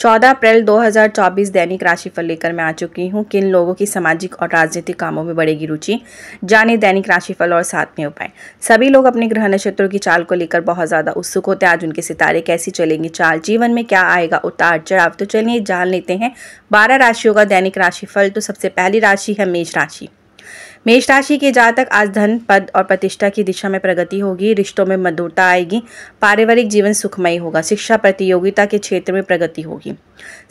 14 अप्रैल 2024 दैनिक राशिफल लेकर मैं आ चुकी हूँ किन लोगों की सामाजिक और राजनीतिक कामों में बढ़ेगी रुचि जाने दैनिक राशिफल और साथ में उपाय सभी लोग अपने ग्रह नक्षत्रों की चाल को लेकर बहुत ज़्यादा उत्सुक होते हैं आज उनके सितारे कैसी चलेंगे चाल जीवन में क्या आएगा उतार चढ़ाव तो चलिए जान लेते हैं बारह राशियों का दैनिक राशिफल तो सबसे पहली राशि है मेष राशि मेष राशि के जातक आज धन पद और प्रतिष्ठा की दिशा में प्रगति होगी रिश्तों में मधुरता आएगी पारिवारिक जीवन सुखमय होगा शिक्षा प्रतियोगिता के क्षेत्र में प्रगति होगी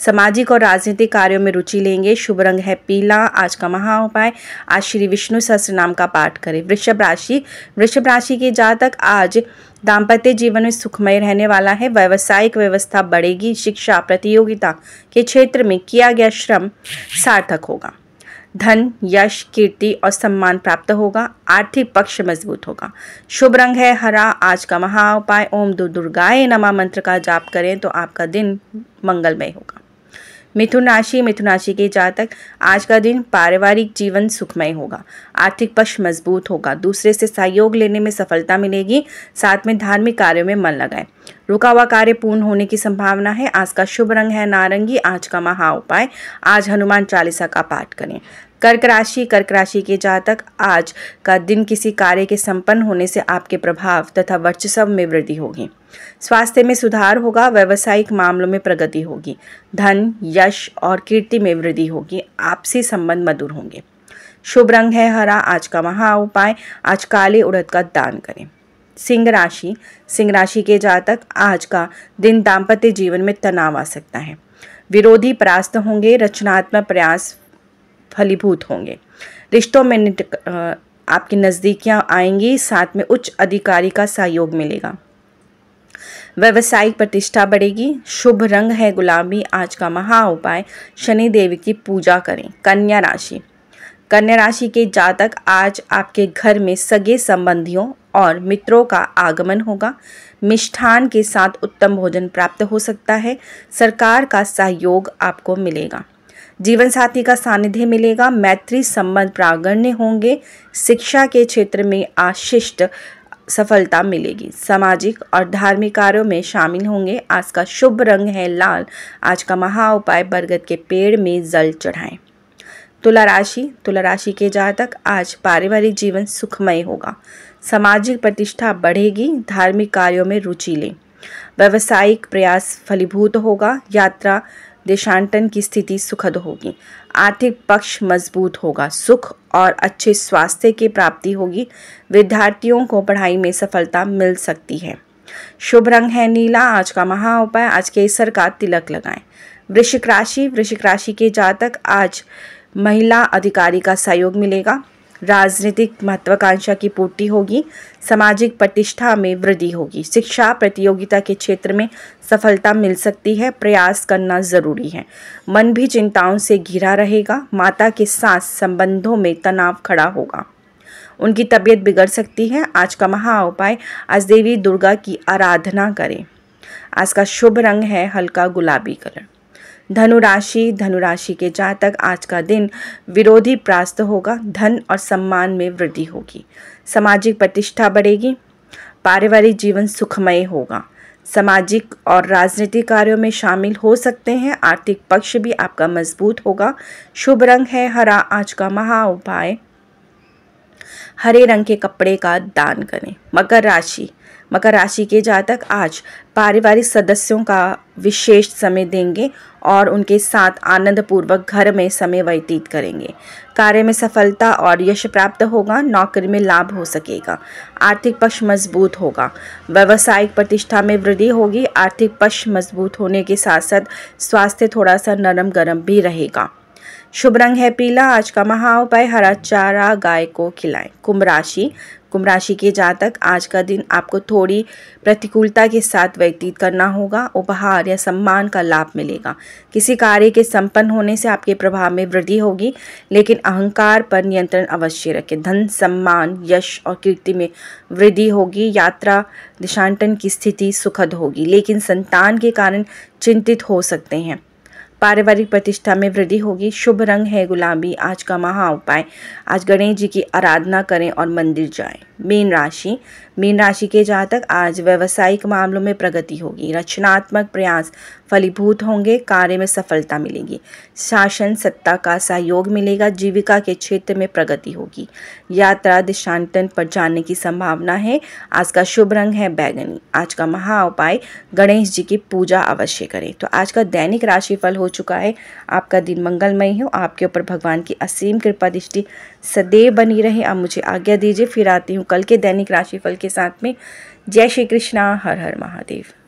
सामाजिक और राजनीतिक कार्यों में रुचि लेंगे शुभ रंग है पीला आज का महा उपाय आज श्री विष्णु सहस्र नाम का पाठ करें वृषभ राशि वृषभ राशि के जातक आज दाम्पत्य जीवन में सुखमय रहने वाला है व्यावसायिक व्यवस्था बढ़ेगी शिक्षा प्रतियोगिता के क्षेत्र में किया गया श्रम सार्थक होगा धन यश कीर्ति और सम्मान प्राप्त होगा आर्थिक पक्ष मजबूत होगा शुभ रंग है हरा आज का महा उपाय ओम दो दुर्गाए नमा मंत्र का जाप करें तो आपका दिन मंगलमय होगा मिथुन राशि मिथुन राशि के जातक आज का दिन पारिवारिक जीवन सुखमय होगा आर्थिक पक्ष मजबूत होगा दूसरे से सहयोग लेने में सफलता मिलेगी साथ में धार्मिक कार्यों में मन लगाएं रुका हुआ कार्य पूर्ण होने की संभावना है आज का शुभ रंग है नारंगी आज का महा उपाय आज हनुमान चालीसा का पाठ करें कर्क राशि कर्क राशि के जातक आज का दिन किसी कार्य के संपन्न होने से आपके प्रभाव तथा वर्चस्व में वृद्धि होगी स्वास्थ्य में सुधार होगा व्यवसायिक मामलों में प्रगति होगी धन यश और कीर्ति में वृद्धि होगी आपसी संबंध मधुर होंगे शुभ रंग है हरा आज का महा उपाय आज काले उड़द का दान करें सिंह राशि सिंह राशि के जातक आज का दिन दाम्पत्य जीवन में तनाव आ सकता है विरोधी परास्त होंगे रचनात्मक प्रयास फलीभूत होंगे रिश्तों में आपकी नज़दीकियाँ आएंगी साथ में उच्च अधिकारी का सहयोग मिलेगा व्यवसायिक प्रतिष्ठा बढ़ेगी शुभ रंग है गुलाबी आज का महा उपाय शनि देव की पूजा करें कन्या राशि कन्या राशि के जातक आज आपके घर में सगे संबंधियों और मित्रों का आगमन होगा मिष्ठान के साथ उत्तम भोजन प्राप्त हो सकता है सरकार का सहयोग आपको मिलेगा जीवन साथी का सानिध्य मिलेगा मैत्री संबंध प्रागण्य होंगे शिक्षा के क्षेत्र में आशिष्ट सफलता मिलेगी सामाजिक और धार्मिक कार्यों में शामिल होंगे आज का शुभ रंग है लाल आज का महा उपाय बरगद के पेड़ में जल चढ़ाएं तुला राशि तुला राशि के जातक आज पारिवारिक जीवन सुखमय होगा सामाजिक प्रतिष्ठा बढ़ेगी धार्मिक कार्यों में रुचि लें व्यवसायिक प्रयास फलीभूत होगा यात्रा देशांतन की स्थिति सुखद होगी आर्थिक पक्ष मजबूत होगा सुख और अच्छे स्वास्थ्य की प्राप्ति होगी विद्यार्थियों को पढ़ाई में सफलता मिल सकती है शुभ रंग है नीला आज का महा उपाय आज केसर का तिलक लगाएं वृश्चिक राशि वृश्चिक राशि के जातक आज महिला अधिकारी का सहयोग मिलेगा राजनीतिक महत्वाकांक्षा की पूर्ति होगी सामाजिक प्रतिष्ठा में वृद्धि होगी शिक्षा प्रतियोगिता के क्षेत्र में सफलता मिल सकती है प्रयास करना जरूरी है मन भी चिंताओं से घिरा रहेगा माता के साथ संबंधों में तनाव खड़ा होगा उनकी तबीयत बिगड़ सकती है आज का महा उपाय आज देवी दुर्गा की आराधना करें आज का शुभ रंग है हल्का गुलाबी कलर धनुराशि धनुराशि के जातक आज का दिन विरोधी प्रास्त होगा धन और सम्मान में वृद्धि होगी सामाजिक प्रतिष्ठा बढ़ेगी पारिवारिक जीवन सुखमय होगा सामाजिक और राजनीतिक कार्यों में शामिल हो सकते हैं आर्थिक पक्ष भी आपका मजबूत होगा शुभ रंग है हरा आज का महा उपाय हरे रंग के कपड़े का दान करें मकर राशि मकर राशि के जातक आज पारिवारिक सदस्यों का विशेष समय देंगे और उनके साथ आनंदपूर्वक घर में समय व्यतीत करेंगे कार्य में सफलता और यश प्राप्त होगा नौकरी में लाभ हो सकेगा आर्थिक पक्ष मजबूत होगा व्यावसायिक प्रतिष्ठा में वृद्धि होगी आर्थिक पक्ष मजबूत होने के साथ साथ स्वास्थ्य थोड़ा सा नरम गरम भी रहेगा शुभ रंग है पीला आज का महा उपाय हरा चारा गाय को खिलाएं कुंभ राशि कुंभ राशि के जातक आज का दिन आपको थोड़ी प्रतिकूलता के साथ व्यतीत करना होगा उपहार या सम्मान का लाभ मिलेगा किसी कार्य के संपन्न होने से आपके प्रभाव में वृद्धि होगी लेकिन अहंकार पर नियंत्रण अवश्य रखें धन सम्मान यश और कीर्ति में वृद्धि होगी यात्रा दिशांटन की स्थिति सुखद होगी लेकिन संतान के कारण चिंतित हो सकते हैं पारिवारिक प्रतिष्ठा में वृद्धि होगी शुभ रंग है गुलाबी आज का महा उपाय आज गणेश जी की आराधना करें और मंदिर जाएं मीन राशि मीन राशि के जातक आज व्यवसायिक मामलों में प्रगति होगी रचनात्मक प्रयास फलीभूत होंगे कार्य में सफलता मिलेगी शासन सत्ता का सहयोग मिलेगा जीविका के क्षेत्र में प्रगति होगी यात्रा दिशांतन पर जाने की संभावना है आज का शुभ रंग है बैगनी आज का महा उपाय गणेश जी की पूजा अवश्य करें तो आज का दैनिक राशिफल हो चुका है आपका दिन मंगलमय हो आपके ऊपर भगवान की असीम कृपा दृष्टि सदैव बनी रहे अब मुझे आज्ञा दीजिए फिर आती हूँ कल के दैनिक राशिफल के साथ में जय श्री कृष्णा हर हर महादेव